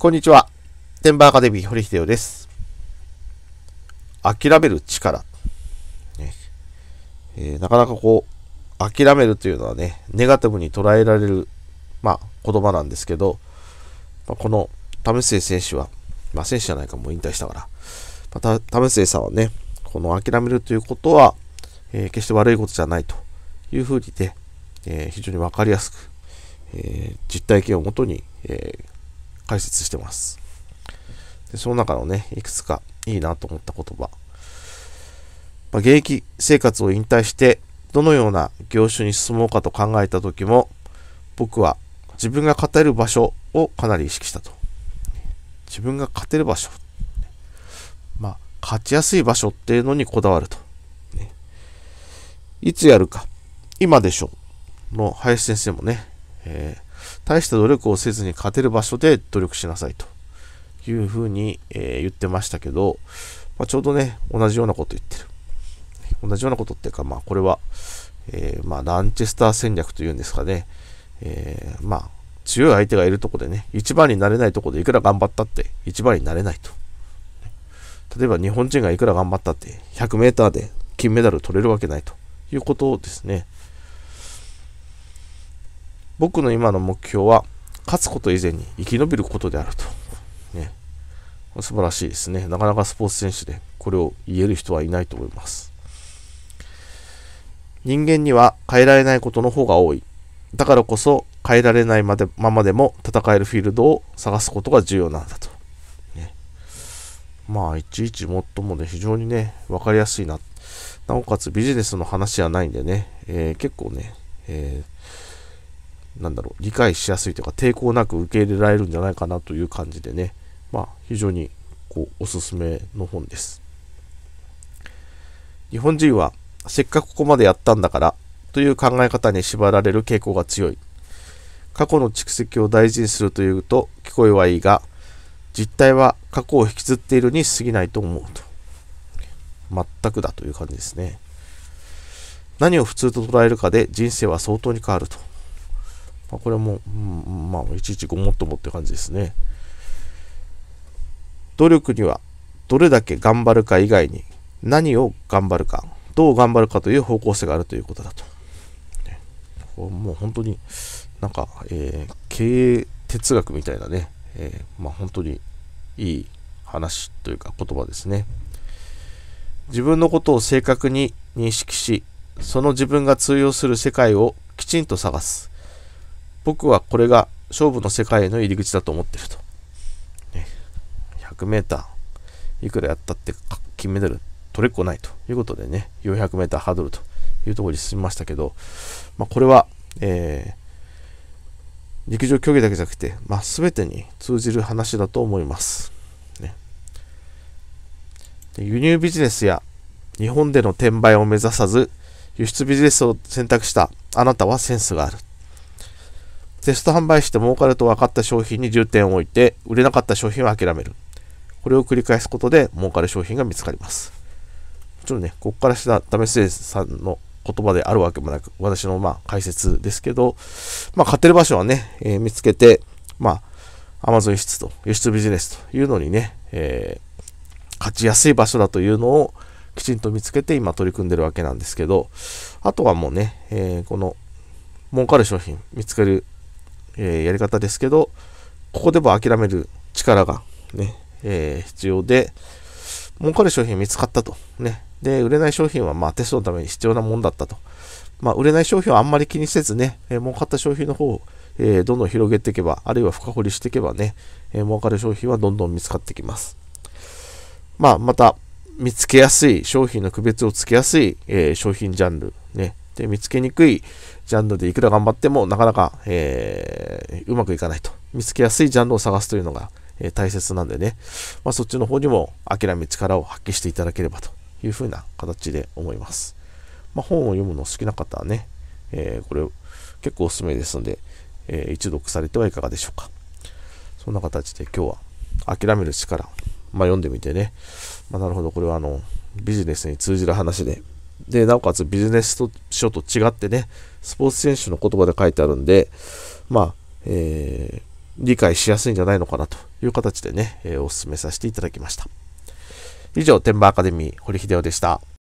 こんにちは。テンバーアカデミー、堀秀夫です。諦める力。ねえー、なかなかこう、諦めるというのはね、ネガティブに捉えられる、まあ、言葉なんですけど、まあ、この為末選手は、まあ、選手じゃないか、もう引退したから、また、為末さんはね、この諦めるということは、えー、決して悪いことじゃないというふうにね、えー、非常に分かりやすく、え実体験をもとに、えー解説してます。で、その中のね、いくつかいいなと思った言葉。まあ、現役生活を引退して、どのような業種に進もうかと考えた時も、僕は自分が勝てる場所をかなり意識したと。自分が勝てる場所。まあ、勝ちやすい場所っていうのにこだわると。いつやるか。今でしょ。の林先生もね、えー、大した努力をせずに勝てる場所で努力しなさいというふうに、えー、言ってましたけど、まあ、ちょうどね、同じようなこと言ってる。同じようなことっていうか、まあ、これは、えー、まあ、ランチェスター戦略というんですかね、えー、まあ、強い相手がいるとこでね、一番になれないとこでいくら頑張ったって一番になれないと。例えば日本人がいくら頑張ったって100 m で金メダル取れるわけないということですね。僕の今の目標は、勝つこと以前に生き延びることであると。ね。素晴らしいですね。なかなかスポーツ選手でこれを言える人はいないと思います。人間には変えられないことの方が多い。だからこそ変えられないまでままでも戦えるフィールドを探すことが重要なんだと。ね、まあ、いちいちもっともね、非常にね、わかりやすいな。なおかつビジネスの話じゃないんでね、えー、結構ね、えーなんだろう、理解しやすいというか、抵抗なく受け入れられるんじゃないかなという感じでね、まあ、非常に、こう、おすすめの本です。日本人は、せっかくここまでやったんだから、という考え方に縛られる傾向が強い。過去の蓄積を大事にするというと、聞こえはいいが、実態は過去を引きずっているに過ぎないと思うと。全くだという感じですね。何を普通と捉えるかで人生は相当に変わると。まあ、これもう、ん、まあ、いちいちごもっともって感じですね。努力には、どれだけ頑張るか以外に、何を頑張るか、どう頑張るかという方向性があるということだと。もう本当になんか、えー、経営哲学みたいなね、えー、まあ、本当にいい話というか言葉ですね。自分のことを正確に認識し、その自分が通用する世界をきちんと探す。僕はこれが勝負の世界への入り口だと思ってると。100m いくらやったって金メダル取れっこないということでね、400m ハードルというところに進みましたけど、まあ、これは、えー、陸上競技だけじゃなくて、まあ、全てに通じる話だと思います。ね、で輸入ビジネスや日本での転売を目指さず、輸出ビジネスを選択したあなたはセンスがある。テスト販売して儲かると分かった商品に重点を置いて、売れなかった商品は諦める。これを繰り返すことで儲かる商品が見つかります。もちろんね、ここからした為末さんの言葉であるわけもなく、私のまあ解説ですけど、まあ、買ってる場所はね、えー、見つけて、まあ、Amazon 輸出と、輸出ビジネスというのにね、えー、勝ちやすい場所だというのをきちんと見つけて今取り組んでるわけなんですけど、あとはもうね、えー、この儲かる商品見つけるえー、やり方ですけど、ここでも諦める力がね、えー、必要で、儲かる商品見つかったと。ね。で、売れない商品はまあテストのために必要なもんだったと。まあ、売れない商品はあんまり気にせずね、えー、儲かった商品の方を、えー、どんどん広げていけば、あるいは深掘りしていけばね、えー、儲かる商品はどんどん見つかってきます。まあ、また、見つけやすい商品の区別をつけやすい、えー、商品ジャンル、ね。で、見つけにくいジャンルでいくら頑張っても、なかなか、えーうまくいかないと。見つけやすいジャンルを探すというのが、え大切なんでね、まあ、そっちの方にも諦め力を発揮していただければというふうな形で思います。まあ、本を読むの好きな方はね、えー、これ結構おすすめですので、えー、一読されてはいかがでしょうか。そんな形で今日は諦める力、まあ、読んでみてね、まあ、なるほど、これはあのビジネスに通じる話で、で、なおかつビジネス書と違ってね、スポーツ選手の言葉で書いてあるんで、まあ、えー、理解しやすいんじゃないのかなという形でね、えー、お勧めさせていただきました。以上、天馬アカデミー、堀秀夫でした。